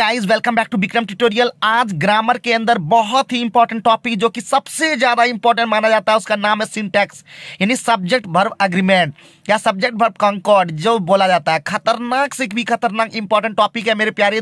guys welcome back to Vikram tutorial आज grammar के अंदर बहुत ही इंपॉर्टेंट टॉपिक जो कि सबसे ज्यादा इंपॉर्टेंट माना जाता है उसका नाम है सिंटैक्स यानी सब्जेक्ट वर्ब एग्रीमेंट या सब्जेक्ट वर्ब कॉन्कॉर्ड जो बोला जाता है खतरनाक से भी खतरनाक इंपॉर्टेंट टॉपिक है मेरे प्यारे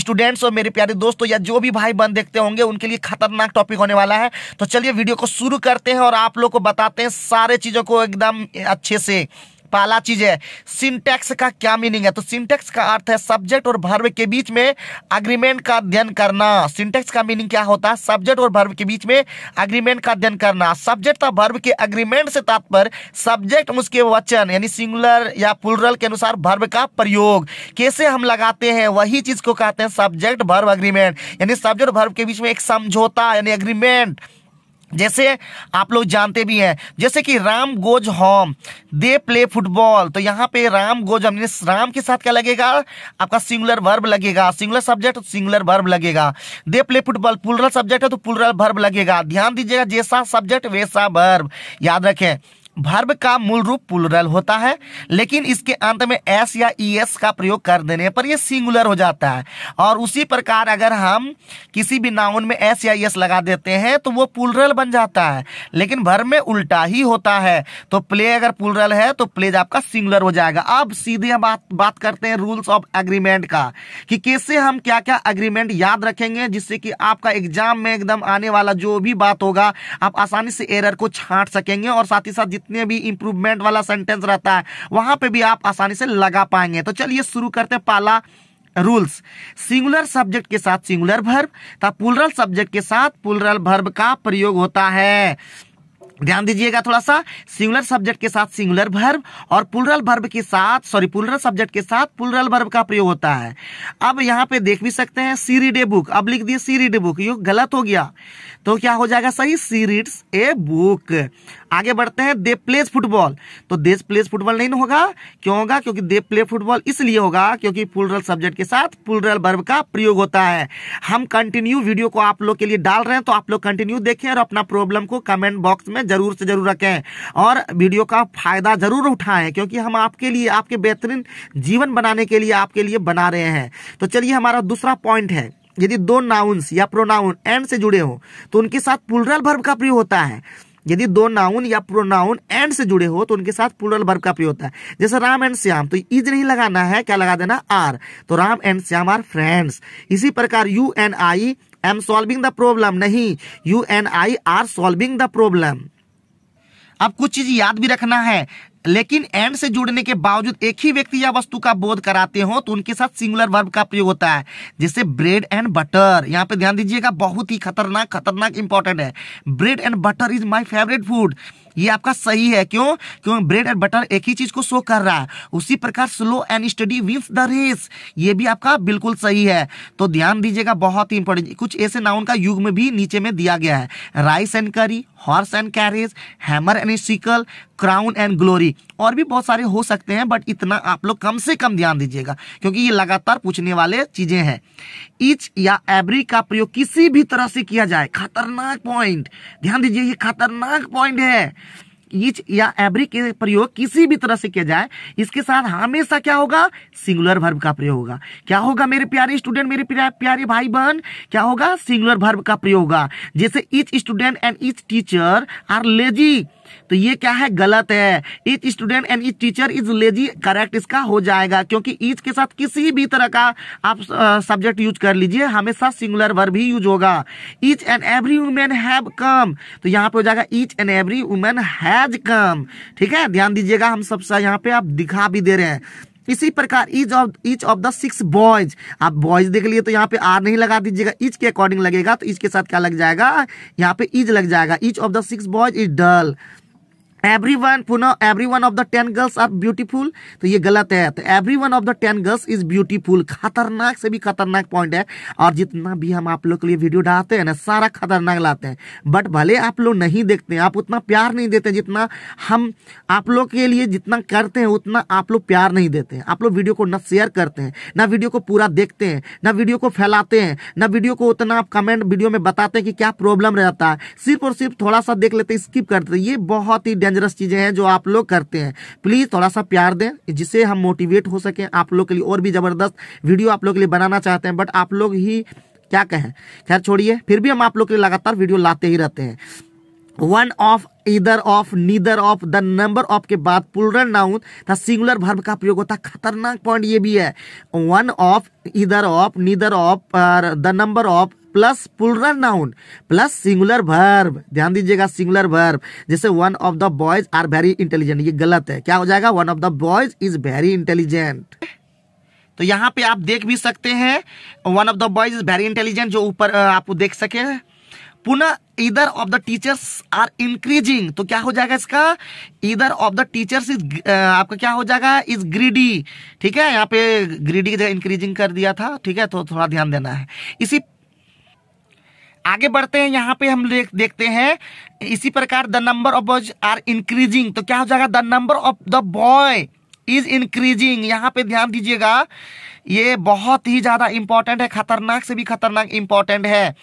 स्टूडेंट्स और मेरे प्यारे दोस्तों या जो भी भाई बहन देखते होंगे उनके लिए खतरनाक टॉपिक होने वाला है तो चलिए वीडियो को शुरू करते हैं और आप लोग को बताते हैं सारे चीज़ों को एकदम अच्छे से पहला चीज है सिंटेक्स का क्या मीनिंग है तो सिंटेक्स का अर्थ है सब्जेक्ट और भर्व के बीच में अग्रीमेंट का अध्ययन करना सिंटेक्स का मीनिंग क्या होता है सब्जेक्ट और भर्व के बीच में अग्रीमेंट का अध्ययन करना सब्जेक्ट तथा भर्व के अग्रीमेंट से तात्पर्य सब्जेक्ट उसके वचन यानी सिंगुलर या पुलरल के अनुसार भर्व का प्रयोग कैसे हम लगाते हैं वही चीज को कहते हैं सब्जेक्ट भर्व अग्रीमेंट यानी सब्जेक्ट और भर्व के बीच में एक समझौता यानी अग्रीमेंट जैसे आप लोग जानते भी हैं जैसे कि Ram goes home they play football तो यहाँ पे राम गोज हमने राम के साथ क्या लगेगा आपका सिंगुलर वर्ब लगेगा सिंगुलर सब्जेक्ट सिंगुलर वर्ब लगेगा they play football plural subject है तो पुलरल वर्ब लगेगा ध्यान दीजिएगा जैसा सब्जेक्ट वैसा वर्ब याद रखें भर्व का मूल रूप पुलरल होता है लेकिन इसके अंत में एस या ई एस का प्रयोग कर देने पर यह सिंगुलर हो जाता है और उसी प्रकार अगर हम किसी भी नाउन में एस या ई एस लगा देते हैं तो वो पुलरल बन जाता है लेकिन भर्व में उल्टा ही होता है तो प्ले अगर पुलरल है तो प्लेज आपका सिंगुलर हो जाएगा अब सीधे हम बात बात करते हैं रूल्स ऑफ एग्रीमेंट का कि कैसे हम क्या क्या एग्रीमेंट याद रखेंगे जिससे कि आपका एग्जाम में एकदम आने वाला जो भी बात होगा आप आसानी से एरर को छांट सकेंगे और साथ ही साथ जितने भी इंप्रूवमेंट वाला सेंटेंस रहता है वहां पे भी आप आसानी से लगा पाएंगे तो चलिए शुरू करते हैं पाला रूल्स सिंगुलर सब्जेक्ट के साथ सिंगुलर भर्व तथा पुलरल सब्जेक्ट के साथ पुलरल भर्व का प्रयोग होता है ध्यान दीजिएगा थोड़ा सा सिंगुलर सब्जेक्ट के साथ सिंगुलर भर्व और पुलरल भर्व के साथ सॉरी पुलरल सब्जेक्ट के साथ पुलरल भर्व का प्रयोग होता है अब यहाँ पे देख भी सकते हैं सी रीड ए बुक अब लिख दिए सी रीड ए बुक ये गलत हो गया तो क्या हो जाएगा सही सी रीड्स ए बुक आगे बढ़ते हैं दे प्लेस फुटबॉल तो देश प्लेस फुटबॉल नहीं होगा क्यों होगा क्योंकि दे प्ले फुटबॉल इसलिए होगा क्योंकि पुलरल सब्जेक्ट के साथ पुलरल बर्ब का प्रयोग होता है हम कंटिन्यू वीडियो को आप लोग के लिए डाल रहे हैं तो आप लोग कंटिन्यू देखें और अपना प्रॉब्लम को कमेंट बॉक्स में जरूर से जरूर रखें और वीडियो का फायदा जरूर उठाएं क्योंकि हम आपके लिए आपके बेहतरीन जीवन बनाने के लिए आपके लिए बना रहे हैं तो चलिए हमारा दूसरा पॉइंट है यदि दो नाउन्स या प्रोनाउन एंड से जुड़े हो तो उनके साथ पुलरल भर्व का प्रयोग होता है यदि दो नाउन या प्रोनाउन एंड से जुड़े हो तो उनके साथ पुलरल भर्व का प्रयोग होता है जैसे राम एंड श्याम तो इज नहीं लगाना है क्या लगा देना आर तो Ram and Shyam are friends इसी प्रकार you and I am solving the problem नहीं you and I are solving the problem अब कुछ चीज याद भी रखना है लेकिन एंड से जुड़ने के बावजूद एक ही व्यक्ति या वस्तु का बोध कराते हो तो उनके साथ सिंगुलर वर्ब का प्रयोग होता है जैसे ब्रेड एंड बटर यहाँ पे ध्यान दीजिएगा बहुत ही खतरनाक खतरनाक इंपॉर्टेंट है bread and butter is my favourite food ये आपका सही है क्यों क्यों ब्रेड एंड बटर एक ही चीज को शो कर रहा है उसी प्रकार slow and steady wins the race ये भी आपका बिल्कुल सही है तो ध्यान दीजिएगा बहुत ही इंपॉर्टेंट कुछ ऐसे नाउन का युग में भी नीचे में दिया गया है rice and curry horse and carriage hammer and sickle crown and glory और भी बहुत सारे हो सकते हैं बट इतना आप लोग कम से कम ध्यान दीजिएगा क्योंकि ये लगातार पूछने वाले चीजें हैं इच या एवरी का प्रयोग किसी भी तरह से किया जाए खतरनाक पॉइंट ध्यान दीजिए ये खतरनाक पॉइंट है ईच या एवरी के प्रयोग किसी भी तरह से किया जाए इसके साथ हमेशा क्या होगा सिंगुलर वर्ब का प्रयोग होगा क्या होगा मेरे प्यारे स्टूडेंट मेरे प्यारे भाई बहन क्या होगा सिंगुलर वर्ब का प्रयोग होगा जैसे each student and each teacher are lazy तो ये क्या है गलत है each student and each teacher is lazy correct इसका हो जाएगा क्योंकि इच के साथ किसी भी तरह का आप सब्जेक्ट यूज कर लीजिए हमेशा सिंगुलर वर्ब ही यूज होगा each and every women have come तो यहाँ पे हो जाएगा each and every women has come ठीक है ध्यान दीजिएगा हम सबसे यहाँ पे आप दिखा भी दे रहे हैं इसी प्रकार each of each of the six boys आप बॉयज देख लिए तो यहाँ पे आर नहीं लगा दीजिएगा इच के अकॉर्डिंग लगेगा तो इच के साथ क्या लग जाएगा यहाँ पे ईज लग जाएगा each of the six boys is dull every one पुनः every one of the ten girls are beautiful तो ये गलत है तो every one of the ten girls is beautiful खतरनाक से भी खतरनाक पॉइंट है और जितना भी हम आप लोग के लिए वीडियो डालते हैं ना सारा खतरनाक लाते हैं बट भले आप लोग नहीं देखते हैं आप उतना प्यार नहीं देते जितना हम आप लोग के लिए जितना करते हैं उतना आप लोग प्यार नहीं देते हैं आप लोग वीडियो को ना शेयर करते हैं ना वीडियो को पूरा देखते हैं ना वीडियो को फैलाते हैं ना वीडियो को उतना आप कमेंट वीडियो में बताते हैं कि क्या प्रॉब्लम रहता है सिर्फ और सिर्फ थोड़ा सा देख लेते स्किप करते ये बहुत ही डेंजरस चीज़ें हैं जो आप लोग करते हैं प्लीज़ थोड़ा सा प्यार दें जिससे हम मोटिवेट हो सके आप लोग के लिए और भी ज़बरदस्त वीडियो आप लोग के लिए बनाना चाहते हैं बट आप लोग ही क्या कहें खैर छोड़िए फिर भी हम आप लोग के लिए लगातार वीडियो लाते ही रहते हैं one of either of neither of the number of के बाद पुलर नाउन था सिंगुलर भर्व का प्रयोग होता है खतरनाक पॉइंट ये भी है one of either of neither of the number of plus plural noun plus singular verb ध्यान दीजिएगा सिंगुलर वर्ब जैसे one of the boys are very intelligent ये गलत है क्या हो जाएगा one of the boys is very intelligent तो यहाँ पे आप देख भी सकते हैं one of the boys is very intelligent जो ऊपर आप देख सके पुनः either of the teachers are increasing तो क्या हो जाएगा इसका इधर ऑफ द टीचर्स इज आपका क्या हो जाएगा इज ग्रीडी ठीक है यहाँ पे ग्रीडी की जगह इंक्रीजिंग कर दिया था ठीक है तो थोड़ा ध्यान देना है इसी आगे बढ़ते हैं यहाँ पे हम देखते हैं इसी प्रकार the number of boys are increasing तो क्या हो जाएगा the number of the boy is increasing यहाँ पे ध्यान दीजिएगा ये बहुत ही ज़्यादा इंपॉर्टेंट है खतरनाक से भी खतरनाक इंपॉर्टेंट है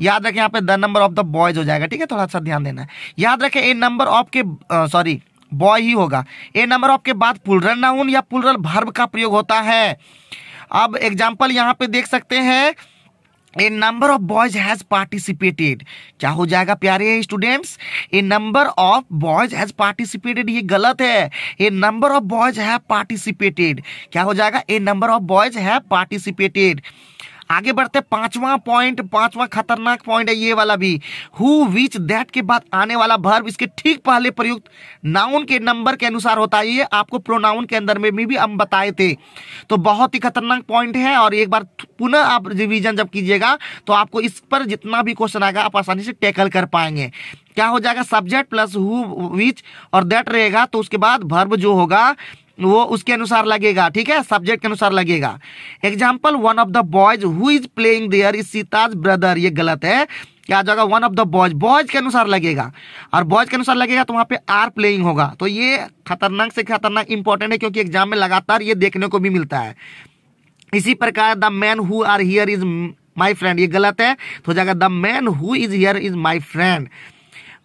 याद रखें यहाँ पे the number of the boys हो जाएगा ठीक है थोड़ा सा ध्यान देना है याद रखें ए नंबर ऑफ के सॉरी बॉय ही होगा ए नंबर ऑफ के बाद पुलरल नाउन या पुलरल भर्व का प्रयोग होता है अब एग्जाम्पल यहाँ पे देख सकते हैं a number of boys has participated क्या हो जाएगा प्यारे students a number of boys has participated ये गलत है a number of boys have participated क्या हो जाएगा a number of boys have participated आगे बढ़ते पांचवा पॉइंट पांचवा खतरनाक पॉइंट है ये वाला भी हु विच दैट के बाद आने वाला भर्व इसके ठीक पहले प्रयुक्त नाउन के नंबर के अनुसार होता है ये आपको प्रोनाउन के अंदर में भी, हम बताए थे तो बहुत ही खतरनाक पॉइंट है और एक बार पुनः आप रिविजन जब कीजिएगा तो आपको इस पर जितना भी क्वेश्चन आएगा आप आसानी से टैकल कर पाएंगे क्या हो जाएगा सब्जेक्ट प्लस हु विच और दैट रहेगा तो उसके बाद भर्व जो होगा वो उसके अनुसार लगेगा ठीक है सब्जेक्ट के अनुसार लगेगा example one of the boys who is playing there is Sita's brother ये गलत है क्या जाएगा one of the boys boys के अनुसार लगेगा और बॉयज के अनुसार लगेगा तो वहाँ पे आर प्लेइंग होगा तो ये खतरनाक से खतरनाक इंपॉर्टेंट है क्योंकि एग्जाम में लगातार ये देखने को भी मिलता है इसी प्रकार the man who are here is my friend ये गलत है तो जाएगा the man who is here is my friend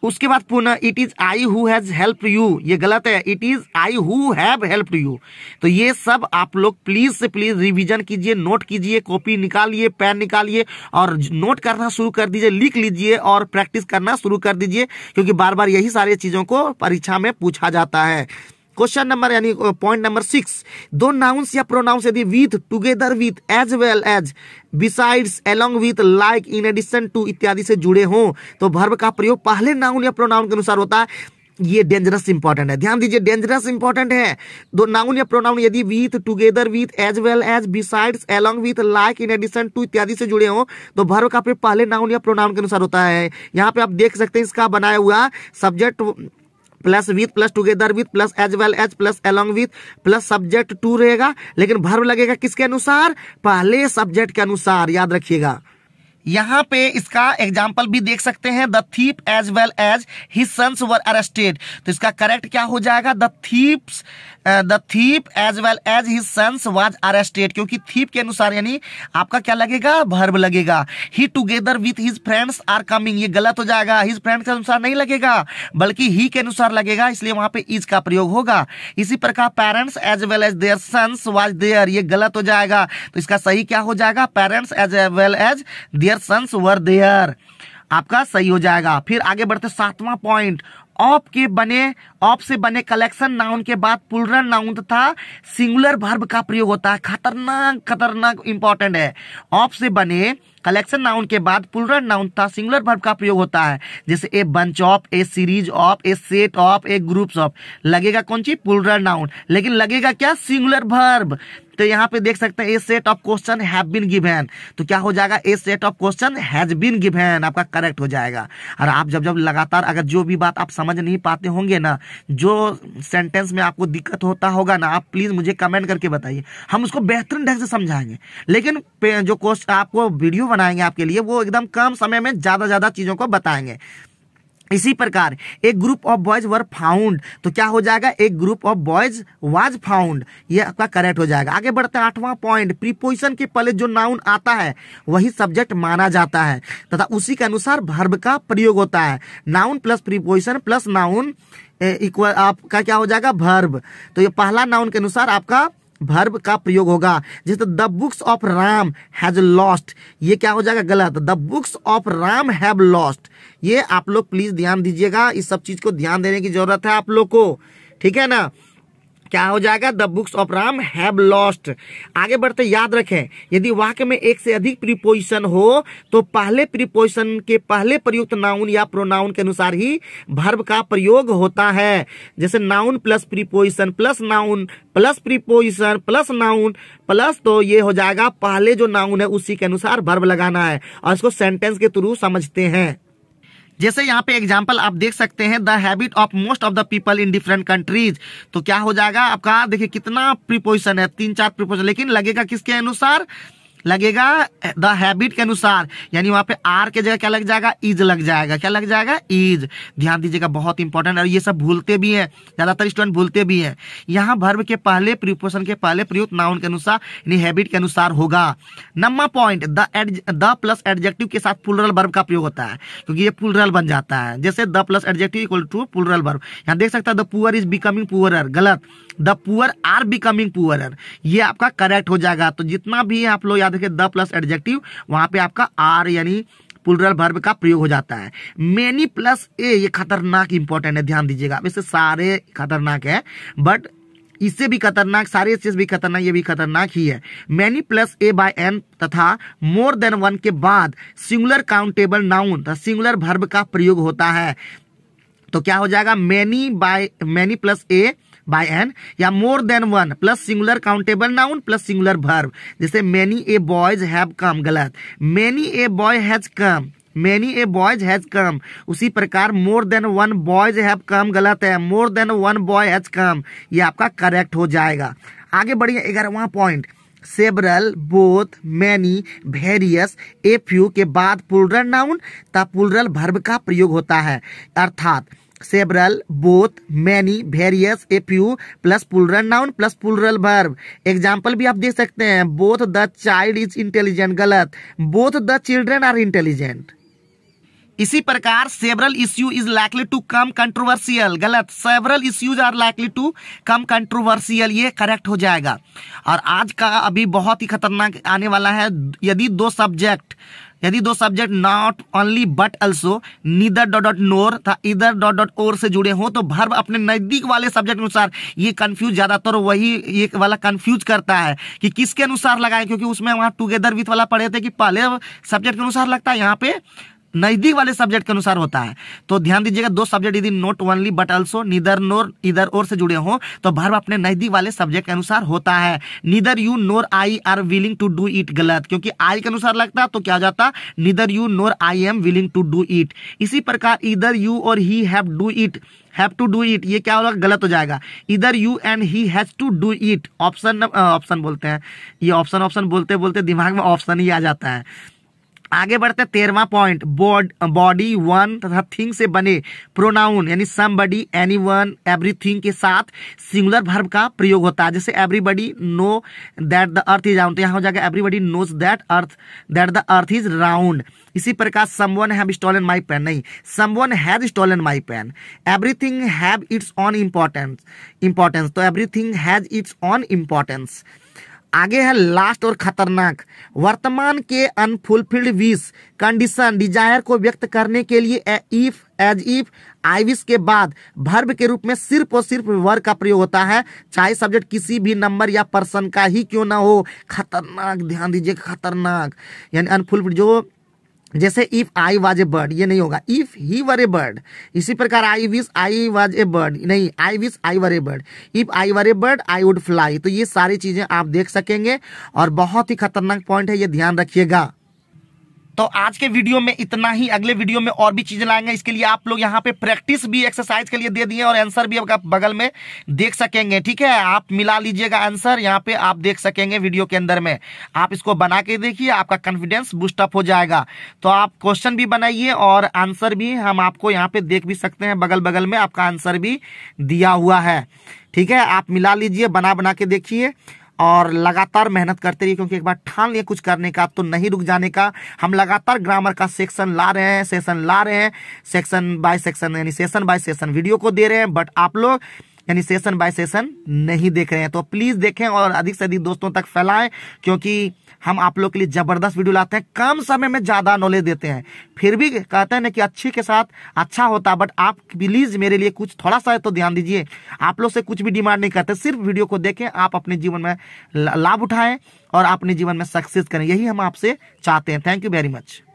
उसके बाद पुनः it is I who has help you ये गलत है it is I who have help you तो ये सब आप लोग प्लीज से प्लीज रिविजन कीजिए नोट कीजिए कॉपी निकालिए पेन निकालिए और नोट करना शुरू कर दीजिए लिख लीजिए और प्रैक्टिस करना शुरू कर दीजिए क्योंकि बार बार यही सारी चीजों को परीक्षा में पूछा जाता है क्वेश्चन नंबर यानी पॉइंट नंबर सिक्स दो नाउंस या प्रोनाउंस यदि with together with as well as besides along with like in addition to इत्यादि से जुड़े हों तो भर्व का प्रयोग पहले नाउन या प्रोनाउन के अनुसार होता है ये डेंजरस इंपॉर्टेंट है ध्यान दीजिए डेंजरस इंपॉर्टेंट है दो तो नाउन या प्रोनाउन यदि with together with as well as besides along with like in addition to इत्यादि से जुड़े हों तो भर्व का प्रयोग पहले नाउन या प्रोनाउन के अनुसार होता है यहाँ पे आप देख सकते हैं इसका बनाया हुआ subject plus with plus together with plus as well as plus along with plus subject two रहेगा लेकिन भर्व लगेगा किसके अनुसार पहले सब्जेक्ट के अनुसार याद रखिएगा यहाँ पे इसका एग्जाम्पल भी देख सकते हैं the thief as well as his were arrested तो इसका करेक्ट क्या हो जाएगा the thieves the thief as well as his sons was arrested क्योंकि थीप के अनुसार यानी आपका क्या लगेगा भर्ब लगेगा ही together with his friends are coming ये गलत हो जाएगा हिज फ्रेंड के अनुसार नहीं लगेगा बल्कि ही के अनुसार लगेगा इसलिए वहां पे इज का प्रयोग होगा इसी प्रकार parents as well as their sons was there ये गलत हो जाएगा तो इसका सही क्या हो जाएगा parents as well as their sons were there आपका सही हो जाएगा फिर आगे बढ़ते सातवां पॉइंट ऑप के बने ऑप से बने कलेक्शन नाउन के बाद पुलर नाउन तथा सिंगुलर वर्ब का प्रयोग होता है खतरनाक खतरनाक इंपॉर्टेंट है ऑप से बने कलेक्शन नाउन के बाद पुलरल नाउन था सिंगुलर वर्ब का प्रयोग होता है जैसे a bunch of a series of a set of a groups of लगेगा कौन चीज पुलरल नाउन लेकिन लगेगा क्या सिंगुलर वर्ब तो यहाँ पे देख सकते हैं a set of question have been given तो क्या हो जाएगा a set of question has been given आपका करेक्ट हो जाएगा और आप जब जब लगातार अगर जो भी बात आप समझ नहीं पाते होंगे ना जो सेंटेंस में आपको दिक्कत होता होगा ना आप प्लीज़ मुझे कमेंट करके बताइए हम उसको बेहतरीन ढंग से समझाएंगे लेकिन जो क्वेश्चन आपको वीडियो बनाएंगे आपके लिए वो एकदम कम समय में ज़्यादा ज़्यादा चीज़ों को बताएंगे इसी प्रकार एक group of boys were found तो क्या हो जाएगा एक group of boys was found ये आपका करेक्ट हो जाएगा आगे बढ़ते हैं आठवां पॉइंट प्रीपोजिशन के पहले जो नाउन आता है वही सब्जेक्ट माना जाता है तथा उसी के अनुसार भर्ब का प्रयोग होता है noun plus preposition plus noun equal आपका क्या हो जाएगा भर्ब तो ये पहला नाउन के अनुसार आपका वर्ब का प्रयोग होगा जैसे the books of Ram has lost ये क्या हो जाएगा गलत the books of Ram have lost ये आप लोग प्लीज ध्यान दीजिएगा इस सब चीज को ध्यान देने की जरूरत है आप लोग को ठीक है ना क्या हो जाएगा the books of Ram have lost आगे बढ़ते याद रखें यदि वाक्य में एक से अधिक प्रीपोजिशन हो तो पहले प्रीपोजिशन के पहले प्रयुक्त नाउन या प्रोनाउन के अनुसार ही भर्व का प्रयोग होता है जैसे noun plus preposition plus noun plus preposition plus noun plus तो ये हो जाएगा पहले जो नाउन है उसी के अनुसार भर्व लगाना है और इसको सेंटेंस के थ्रू समझते हैं जैसे यहाँ पे एग्जाम्पल आप देख सकते हैं the habit of most of the people in different countries तो क्या हो जाएगा आपका देखिए कितना प्रिपोजिशन है तीन चार प्रिपोजिशन लेकिन लगेगा किसके अनुसार लगेगा द हैबिट के अनुसार यानी वहां पे आर के जगह क्या लग जाएगा इज लग जाएगा क्या लग जाएगा इज ध्यान दीजिएगा बहुत इंपॉर्टेंट और ये सब भूलते भी हैं ज्यादातर स्टूडेंट भूलते भी हैं यहाँ भर्व के पहले प्रिपोशन के पहले प्रयुक्त नाउन के अनुसार यानी हैबिट के अनुसार होगा नंबर पॉइंट द एड द प्लस एडजेक्टिव के साथ पुलरल वर्ब का प्रयोग होता है क्योंकि ये पुलरल बन जाता है जैसे the plus adjective equal to plural verb यहाँ देख सकता है the poor is becoming poorer गलत the poor are becoming poorer ये आपका करेक्ट हो जाएगा तो जितना भी आप लोग याद देखिए द प्लस एडजेक्टिव वहां पे आपका आर यानी पुलरल भर्व का प्रयोग हो जाता है मेनी प्लस ए ये खतरनाक इंपॉर्टेंट है ध्यान दीजिएगा वैसे सारे खतरनाक है बट इससे भी खतरनाक सारे चीज भी खतरनाक ये भी खतरनाक ही है many plus a by an तथा मोर देन वन के बाद सिंगुलर काउंटेबल नाउन तथा सिंगुलर भर्ब का प्रयोग होता है तो क्या हो जाएगा many by many plus a by an या more than one plus singular countable noun plus singular verb जैसे many a boys have come गलत many a boy has come many a boys has come उसी प्रकार more than one boys have come गलत है more than one boy has come ये आपका correct हो जाएगा आगे बढ़िए ग्यारहवा point several both many various a few के बाद पुलरल नाउन तब पुलरल भर्व का प्रयोग होता है अर्थात several both many various a few plus plural noun plus plural verb example भी आप देख सकते हैं both the child is intelligent गलत both the children are intelligent इसी प्रकार several issue is likely to come controversial गलत several issues are likely to come controversial ये करेक्ट हो जाएगा और आज का अभी बहुत ही खतरनाक आने वाला है यदि दो सब्जेक्ट यदि दो subject not only but also neither dot dot nor था इधर डॉट डॉट ओर से जुड़े हों तो भर्व अपने नजदीक वाले सब्जेक्ट अनुसार ये कन्फ्यूज ज्यादातर वही ये वाला कन्फ्यूज करता है कि किसके अनुसार लगाए क्योंकि उसमें वहां टुगेदर विथ वाला पढ़े थे कि पहले सब्जेक्ट के अनुसार लगता है यहाँ पे नजदीक वाले सब्जेक्ट के अनुसार होता है तो ध्यान दीजिएगा दो सब्जेक्ट यदि not only but also neither nor either और से जुड़े हों तो भर्व अपने नजदीक वाले सब्जेक्ट के अनुसार होता है neither you nor I are willing to do it गलत क्योंकि आई के अनुसार लगता तो क्या जाता neither you nor I am willing to do it इसी प्रकार either you or he have do it have to do it ये क्या होगा गलत हो जाएगा either you and he has to do it option option बोलते हैं ये ऑप्शन ऑप्शन बोलते बोलते दिमाग में ऑप्शन ही आ जाता है आगे बढ़ते हैं तेरवा पॉइंट बॉडी वन तथा थिंग से बने प्रोनाउन यानी समबडी एनी वन एवरीथिंग के साथ सिंगुलर भर्व का प्रयोग होता है जैसे everybody know that the earth is round यहाँ हो जाएगा everybody knows that earth that the earth is round इसी प्रकार someone have stolen my pen नहीं someone has stolen my pen everything have its own importance importance तो everything has its own importance आगे है last और खतरनाक वर्तमान के अनफुलफिल्ड विश कंडीशन डिजायर को व्यक्त करने के लिए if as if I wish के बाद भर्ब के रूप में सिर्फ और सिर्फ वर्ग का प्रयोग होता है चाहे सब्जेक्ट किसी भी नंबर या पर्सन का ही क्यों ना हो खतरनाक ध्यान दीजिए खतरनाक यानी अनफुलफिल्ड जो जैसे if I was a bird ये नहीं होगा if he were a bird इसी प्रकार I wish I was a bird नहीं I wish I were a bird if I were a bird I would fly तो ये सारी चीजें आप देख सकेंगे और बहुत ही खतरनाक पॉइंट है ये ध्यान रखिएगा तो आज के वीडियो में इतना ही अगले वीडियो में और भी चीजें लाएंगे इसके लिए आप लोग यहाँ पे प्रैक्टिस भी एक्सरसाइज के लिए दे दिए और आंसर भी आप बगल में देख सकेंगे ठीक है आप मिला लीजिएगा आंसर यहाँ पे आप देख सकेंगे वीडियो के अंदर में आप इसको बना के देखिए आपका कॉन्फिडेंस बुस्टअप हो जाएगा तो आप क्वेश्चन भी बनाइए और आंसर भी हम आपको यहाँ पे देख भी सकते हैं बगल बगल में आपका आंसर भी दिया हुआ है ठीक है आप मिला लीजिए बना बना के देखिए और लगातार मेहनत करते रहिए क्योंकि एक बार ठान लिए कुछ करने का तो नहीं रुक जाने का हम लगातार ग्रामर का सेक्शन ला रहे हैं सेशन ला रहे हैं सेक्शन बाय सेक्शन यानी सेशन बाय सेशन वीडियो को दे रहे हैं बट आप लोग यानी सेशन बाय सेशन नहीं देख रहे हैं तो प्लीज देखें और अधिक से अधिक दोस्तों तक फैलाएं क्योंकि हम आप लोग के लिए जबरदस्त वीडियो लाते हैं कम समय में ज्यादा नॉलेज देते हैं फिर भी कहते हैं ना कि अच्छे के साथ अच्छा होता बट आप प्लीज मेरे लिए कुछ थोड़ा सा तो ध्यान दीजिए आप लोग से कुछ भी डिमांड नहीं करते सिर्फ वीडियो को देखें आप अपने जीवन में लाभ उठाएं और अपने जीवन में सक्सेस करें यही हम आपसे चाहते हैं थैंक यू वेरी मच